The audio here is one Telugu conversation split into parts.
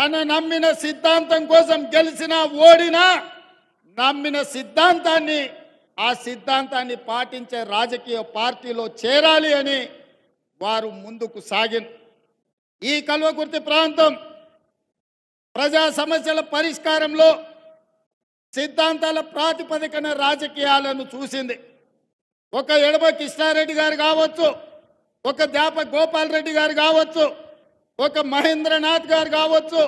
తన నమ్మిన సిద్ధాంతం కోసం గెలిచినా ఓడినా నమ్మిన సిద్ధాంతాన్ని ఆ సిద్ధాంతాన్ని పాటించే రాజకీయ పార్టీలో చేరాలి అని వారు ముందుకు సాగింది ఈ కల్వకుర్తి ప్రాంతం ప్రజా సమస్యల పరిష్కారంలో సిద్ధాంతాల ప్రాతిపదికన రాజకీయాలను చూసింది ఒక ఎడమ కృష్ణారెడ్డి గారు కావచ్చు ఒక దేప గోపాల్ రెడ్డి గారు కావచ్చు ఒక మహేంద్రనాథ్ గారు కావచ్చు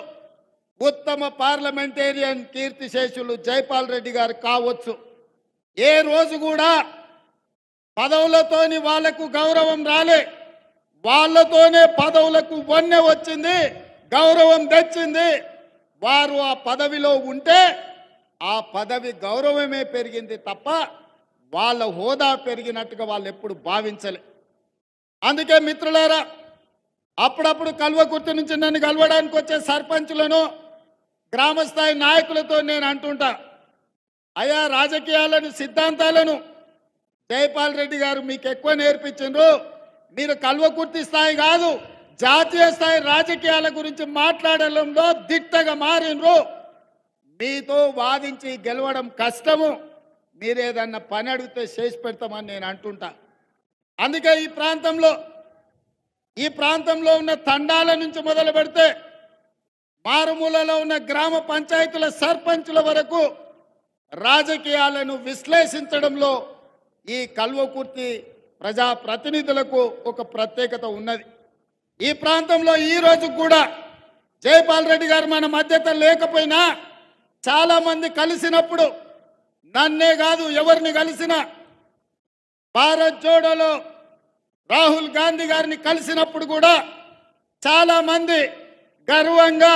ఉత్తమ పార్లమెంటేరియన్ కీర్తిశేషులు జైపాల్ రెడ్డి గారు కావచ్చు ఏ రోజు కూడా పదవులతోని వాళ్లకు గౌరవం రాలే వాళ్లతోనే పదవులకు వన్నె వచ్చింది గౌరవం తెచ్చింది వారు ఆ పదవిలో ఉంటే ఆ పదవి గౌరవమే పెరిగింది తప్ప వాళ్ళ హోదా పెరిగినట్టుగా వాళ్ళు ఎప్పుడు భావించలే అందుకే మిత్రులారా అప్పుడప్పుడు కల్వ గుర్తు నుంచి నన్ను కలవడానికి వచ్చే సర్పంచ్లను గ్రామస్థాయి నాయకులతో నేను అంటుంటా అయా రాజకీయాలను సిద్ధాంతాలను జయపాల్ రెడ్డి గారు మీకు ఎక్కువ నేర్పించారు మీరు కల్వకుర్తి స్థాయి కాదు జాతీయ స్థాయి రాజకీయాల గురించి మాట్లాడడంలో దిట్టగా మారినరు మీతో వాదించి గెలవడం కష్టము మీరేదన్నా పని అడిగితే చేసి పెడతామని నేను అంటుంటా అందుకే ఈ ప్రాంతంలో ఈ ప్రాంతంలో ఉన్న తండాల నుంచి మొదలు పెడితే మారుమూలలో ఉన్న గ్రామ పంచాయతీల సర్పంచుల వరకు రాజకీయాలను విశ్లేషించడంలో ఈ కల్వకుర్తి ప్రజాప్రతినిధులకు ఒక ప్రత్యేకత ఉన్నది ఈ ప్రాంతంలో ఈరోజు కూడా జయపాల్ రెడ్డి గారు మన మధ్యత లేకపోయినా చాలామంది కలిసినప్పుడు నన్నే కాదు ఎవరిని కలిసినా భారత్ జోడోలో రాహుల్ గాంధీ గారిని కలిసినప్పుడు కూడా చాలామంది గర్వంగా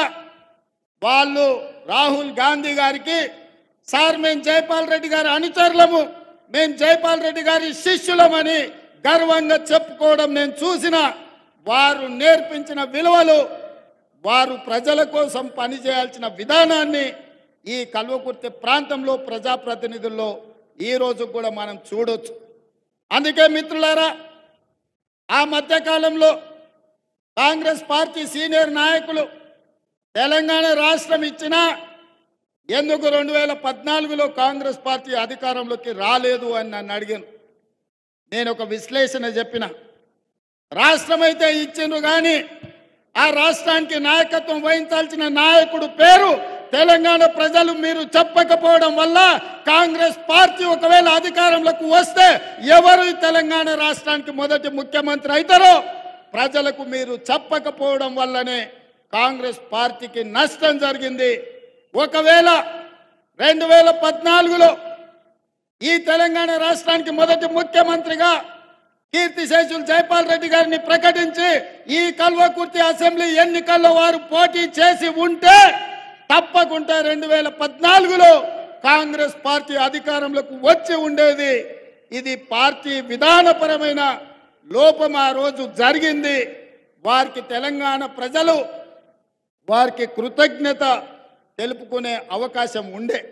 వాళ్ళు రాహుల్ గాంధీ గారికి సార్ మేము జైపాల్ రెడ్డి గారి అనుచరులము మేము జైపాల్ రెడ్డి గారి శిష్యులమని గర్వంగా చెప్పుకోవడం నేను చూసిన వారు నేర్పించిన విలువలు వారు ప్రజల కోసం పనిచేయాల్సిన విధానాన్ని ఈ కల్వకుర్తి ప్రాంతంలో ప్రజాప్రతినిధుల్లో ఈరోజు కూడా మనం చూడొచ్చు అందుకే మిత్రులారా ఆ మధ్యకాలంలో కాంగ్రెస్ పార్టీ సీనియర్ నాయకులు తెలంగాణ రాష్ట్రం ఇచ్చినా ఎందుకు రెండు వేల పద్నాలుగులో కాంగ్రెస్ పార్టీ అధికారంలోకి రాలేదు అని నన్ను అడిగాను నేను ఒక విశ్లేషణ చెప్పిన రాష్ట్రం అయితే ఇచ్చిండ్రు కానీ ఆ రాష్ట్రానికి నాయకత్వం వహించాల్సిన నాయకుడు పేరు తెలంగాణ ప్రజలు మీరు చెప్పకపోవడం వల్ల కాంగ్రెస్ పార్టీ ఒకవేళ అధికారంలోకి వస్తే ఎవరు తెలంగాణ రాష్ట్రానికి మొదటి ముఖ్యమంత్రి అవుతారో ప్రజలకు మీరు చెప్పకపోవడం వల్లనే కాంగ్రెస్ పార్టీకి నష్టం జరిగింది ఒకవేళ రెండు వేల పద్నాలుగులో ఈ తెలంగాణ రాష్ట్రానికి మొదటి ముఖ్యమంత్రిగా కీర్తి శేషులు జైపాల్ రెడ్డి గారిని ప్రకటించి ఈ కల్వకుర్తి అసెంబ్లీ ఎన్నికల్లో వారు పోటీ చేసి ఉంటే తప్పకుండా రెండు వేల పద్నాలుగులో కాంగ్రెస్ పార్టీ అధికారంలోకి వచ్చి ఉండేది ఇది పార్టీ విధానపరమైన లోపం ఆ రోజు జరిగింది వారికి తెలంగాణ ప్రజలు వారికి కృతజ్ఞత తెలుపుకునే అవకాశం ఉండే